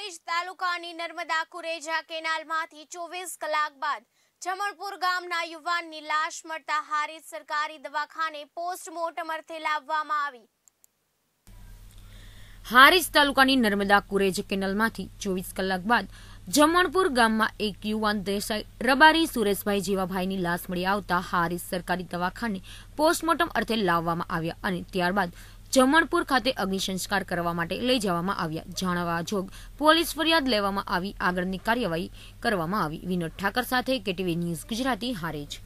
ભરૂચ તાલુકાની નર્મદા કુરેજા કેનાલમાંથી ચોવીસ કલાક બાદ જમણપુર ગામના યુવાનની લાશ મળતા હારીજ સરકારી દવાખાને પોસ્ટમોર્ટમ અર્થે લાવવામાં આવી હારીજ તાલુકાની નર્મદા કુરેજ કેનાલમાંથી ચોવીસ કલાક બાદ જમણપુર ગામમાં એક યુવાન દેસાઈ રબારી સુરેશભાઈ જેવાભાઈની લાશ મળી આવતા હારીજ સરકારી દવાખાને પોસ્ટમોર્ટમ અર્થે લાવવામાં આવ્યા અને ત્યારબાદ જમણપુર ખાતે અગ્નિસંસ્કાર કરવા માટે લઈ જવામાં આવ્યા જાણવા જોગ પોલીસ ફરિયાદ લેવામાં આવી આગળની કાર્યવાહી કરવામાં આવી વિનોદ ઠાકર સાથે કેટીવી ન્યૂઝ ગુજરાતી હારેજ